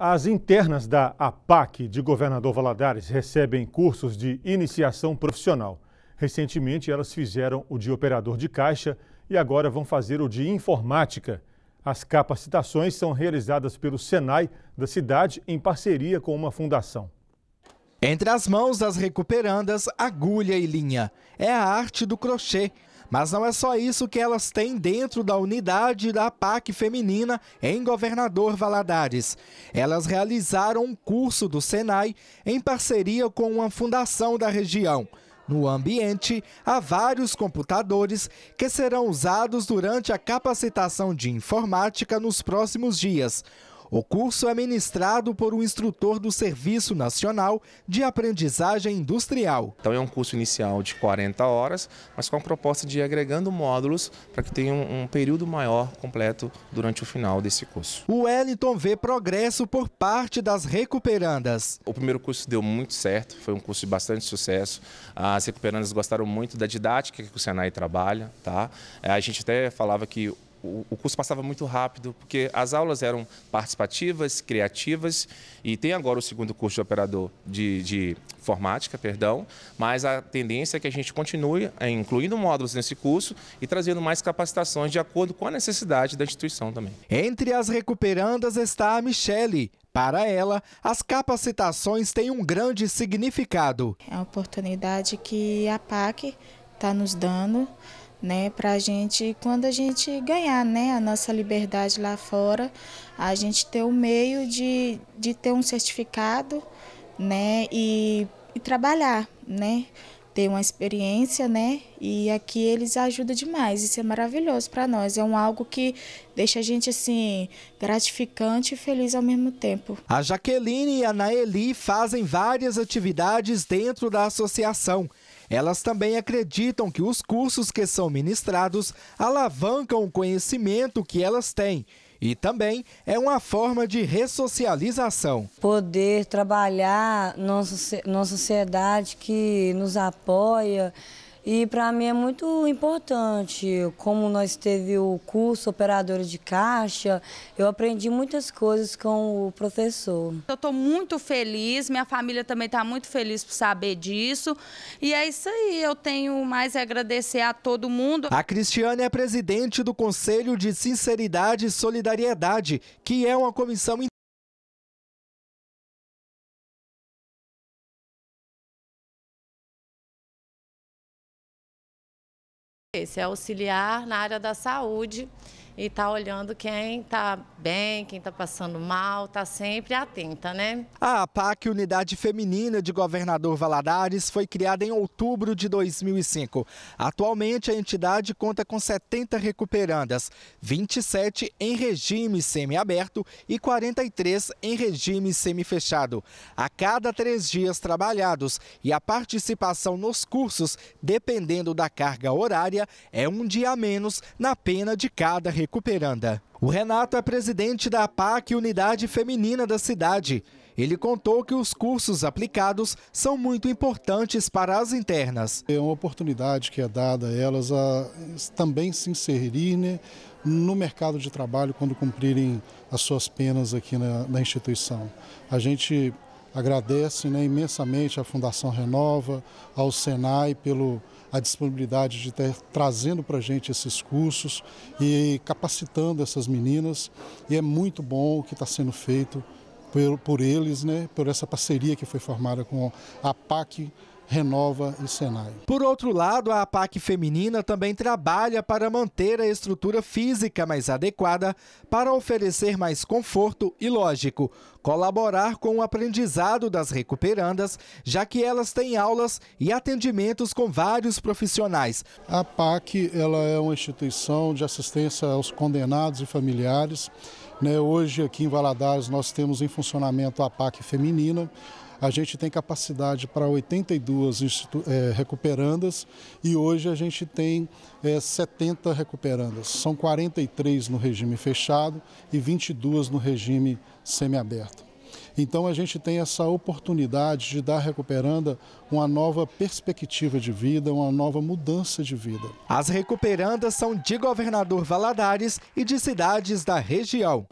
As internas da APAC de Governador Valadares recebem cursos de iniciação profissional. Recentemente, elas fizeram o de operador de caixa e agora vão fazer o de informática. As capacitações são realizadas pelo Senai da cidade em parceria com uma fundação. Entre as mãos das recuperandas, agulha e linha. É a arte do crochê, mas não é só isso que elas têm dentro da unidade da PAC feminina em Governador Valadares. Elas realizaram um curso do Senai em parceria com uma fundação da região. No ambiente, há vários computadores que serão usados durante a capacitação de informática nos próximos dias. O curso é ministrado por um instrutor do Serviço Nacional de Aprendizagem Industrial. Então é um curso inicial de 40 horas, mas com a proposta de ir agregando módulos para que tenha um, período maior completo durante o final desse curso. O Wellington vê progresso por parte das recuperandas. O primeiro curso deu muito certo, foi um curso de bastante sucesso. As recuperandas gostaram muito da didática que o Senai trabalha. Tá? É, a gente até falava que o, curso passava muito rápido, porque as aulas eram participativas, criativas, e tem agora o segundo curso de operador de, de informática, perdão, mas a tendência é que a gente continue é, incluindo módulos nesse curso e trazendo mais capacitações de acordo com a necessidade da instituição também. Entre as recuperandas está a Michele. Para ela, as capacitações têm um grande significado. É uma oportunidade que a PAC está nos dando né? Para a gente, quando a gente ganhar, né, a nossa liberdade lá fora, a gente ter o meio de, de ter um certificado, né, e, e trabalhar, né, ter uma experiência, né, e aqui eles ajudam demais, isso é maravilhoso para nós, é um algo que deixa a gente, assim, gratificante e feliz ao mesmo tempo. A Jaqueline e a Naeli fazem várias atividades dentro da associação elas também acreditam que os cursos que são ministrados alavancam o conhecimento que elas têm e também é uma forma de ressocialização. Poder trabalhar numa sociedade que nos apoia, e para mim é muito importante, como nós teve o curso operadora de caixa, eu aprendi muitas coisas com o professor. Eu estou muito feliz, minha família também está muito feliz por saber disso. E é isso aí, eu tenho mais a agradecer a todo mundo. A Cristiane é presidente do Conselho de Sinceridade e Solidariedade, que é uma comissão esse, é auxiliar na área da saúde e está olhando quem está bem, quem está passando mal, está sempre atenta, né? A APAC, Unidade Feminina de Governador Valadares, foi criada em outubro de 2005. Atualmente, a entidade conta com 70 recuperandas, 27 em regime semiaberto e 43 em regime semifechado. A cada três dias trabalhados e a participação nos cursos, dependendo da carga horária, é um dia a menos na pena de cada recuperanda. Recuperanda. O Renato é presidente da APAC Unidade Feminina da cidade. Ele contou que os cursos aplicados são muito importantes para as internas. É uma oportunidade que é dada a elas a também se inserir né, no mercado de trabalho quando cumprirem as suas penas aqui na, na instituição. A gente agradece né, imensamente à Fundação Renova, ao Senai pelo a disponibilidade de estar trazendo para a gente esses cursos e capacitando essas meninas. E é muito bom o que está sendo feito por, por eles, né, por essa parceria que foi formada com a PAC Renova e Senai. Por outro lado, a APAC feminina também trabalha para manter a estrutura física mais adequada para oferecer mais conforto e, lógico, colaborar com o aprendizado das recuperandas, já que elas têm aulas e atendimentos com vários profissionais. A APAC ela é uma instituição de assistência aos condenados e familiares né, hoje aqui em Valadares nós temos em funcionamento a PAC feminina, a gente tem capacidade para 82 é, eh, recuperandas e hoje a gente tem é, eh, 70 recuperandas. São 43 no regime fechado e 22 no regime semiaberto. Então a gente tem essa oportunidade de dar à recuperanda uma nova perspectiva de vida, uma nova mudança de vida. As recuperandas são de Governador Valadares e de cidades da região.